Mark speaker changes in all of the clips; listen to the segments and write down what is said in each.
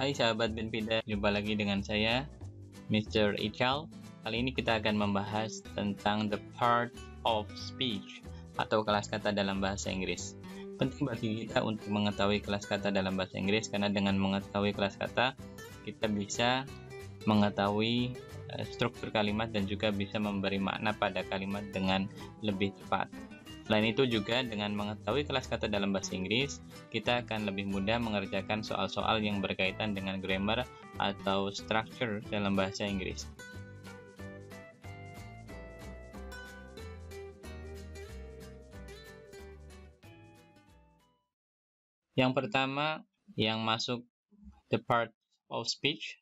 Speaker 1: Hai sahabat Pida, jumpa lagi dengan saya Mr. Ical. Kali ini kita akan membahas tentang the part of speech atau kelas kata dalam bahasa Inggris. Penting bagi kita untuk mengetahui kelas kata dalam bahasa Inggris karena dengan mengetahui kelas kata kita bisa mengetahui eh, struktur kalimat dan juga bisa memberi makna pada kalimat dengan lebih cepat. Selain itu juga dengan mengetahui kelas kata dalam bahasa Inggris, kita akan lebih mudah mengerjakan soal-soal yang berkaitan dengan grammar atau structure dalam bahasa Inggris. Yang pertama yang masuk the part of speech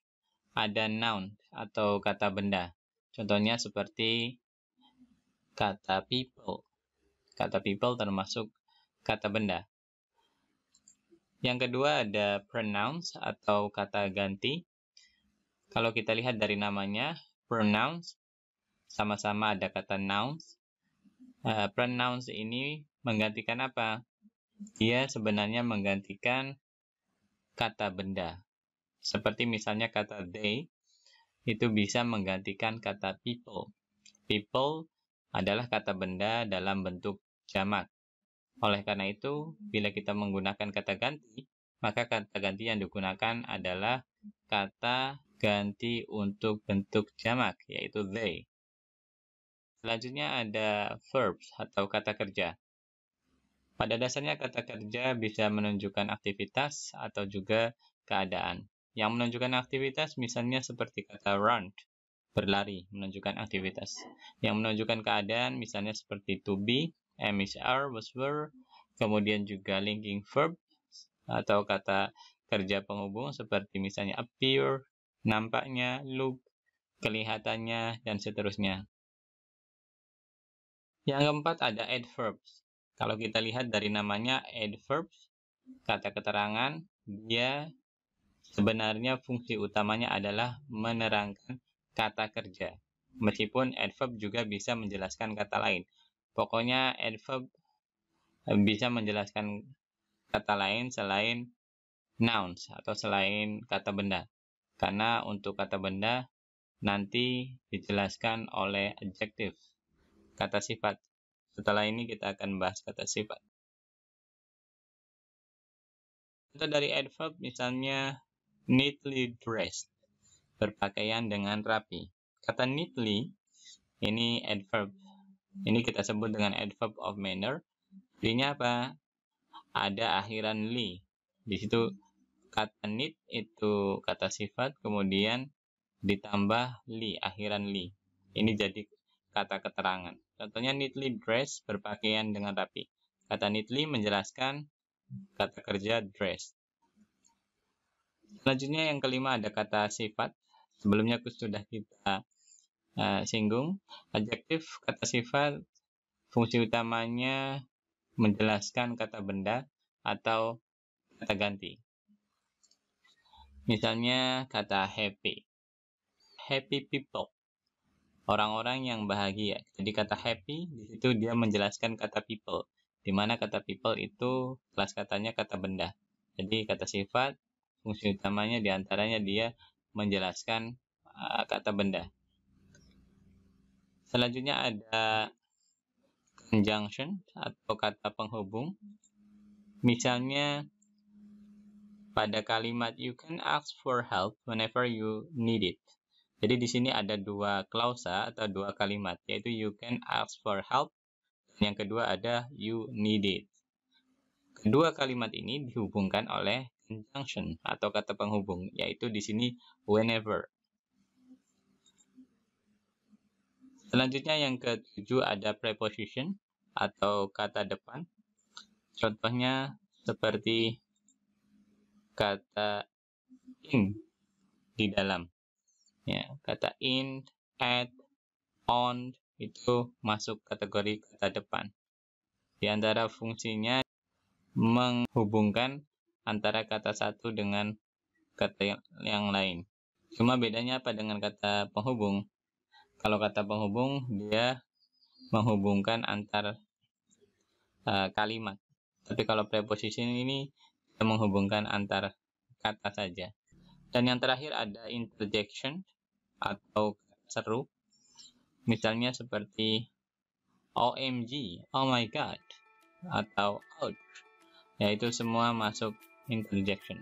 Speaker 1: ada noun atau kata benda. Contohnya seperti kata people Kata people termasuk kata benda. Yang kedua ada pronouns atau kata ganti. Kalau kita lihat dari namanya, pronouns sama-sama ada kata nouns. Uh, pronouns ini menggantikan apa? Dia sebenarnya menggantikan kata benda. Seperti misalnya kata they, itu bisa menggantikan kata people. People adalah kata benda dalam bentuk jamak. Oleh karena itu, bila kita menggunakan kata ganti, maka kata ganti yang digunakan adalah kata ganti untuk bentuk jamak, yaitu they. Selanjutnya ada verbs atau kata kerja. Pada dasarnya kata kerja bisa menunjukkan aktivitas atau juga keadaan. Yang menunjukkan aktivitas misalnya seperti kata run, berlari, menunjukkan aktivitas. Yang menunjukkan keadaan misalnya seperti to be, MSR was were, kemudian juga linking verb atau kata kerja penghubung seperti misalnya appear, nampaknya, look, kelihatannya, dan seterusnya. Yang keempat ada adverbs. Kalau kita lihat dari namanya adverbs, kata keterangan, dia sebenarnya fungsi utamanya adalah menerangkan kata kerja. Meskipun adverb juga bisa menjelaskan kata lain. Pokoknya adverb bisa menjelaskan kata lain selain nouns atau selain kata benda. Karena untuk kata benda nanti dijelaskan oleh adjektif, kata sifat. Setelah ini kita akan bahas kata sifat. Kita dari adverb misalnya neatly dressed, berpakaian dengan rapi. Kata neatly ini adverb ini kita sebut dengan adverb of manner. Artinya apa? Ada akhiran li. Di situ kata need itu kata sifat, kemudian ditambah li, akhiran li. Ini jadi kata keterangan. Contohnya neatly dress berpakaian dengan rapi. Kata neatly menjelaskan kata kerja dress. Selanjutnya yang kelima ada kata sifat. Sebelumnya aku sudah kita Eh, singgung. Adjektif kata sifat fungsi utamanya menjelaskan kata benda atau kata ganti. Misalnya kata happy. Happy people. Orang-orang yang bahagia. Jadi kata happy di situ dia menjelaskan kata people. Di mana kata people itu kelas katanya kata benda. Jadi kata sifat fungsi utamanya diantaranya dia menjelaskan uh, kata benda. Selanjutnya ada conjunction atau kata penghubung. Misalnya pada kalimat you can ask for help whenever you need it. Jadi di sini ada dua klausa atau dua kalimat, yaitu you can ask for help, dan yang kedua ada you need it. Kedua kalimat ini dihubungkan oleh conjunction atau kata penghubung, yaitu di sini whenever. Selanjutnya yang ketujuh ada preposition atau kata depan. Contohnya seperti kata in di dalam. Ya, kata in, at, on itu masuk kategori kata depan. Di antara fungsinya menghubungkan antara kata satu dengan kata yang, yang lain. Cuma bedanya apa dengan kata penghubung? Kalau kata penghubung, dia menghubungkan antar uh, kalimat. Tapi kalau preposisi ini dia menghubungkan antar kata saja. Dan yang terakhir ada interjection atau seru. Misalnya seperti OMG, oh my god, atau out Yaitu semua masuk interjection.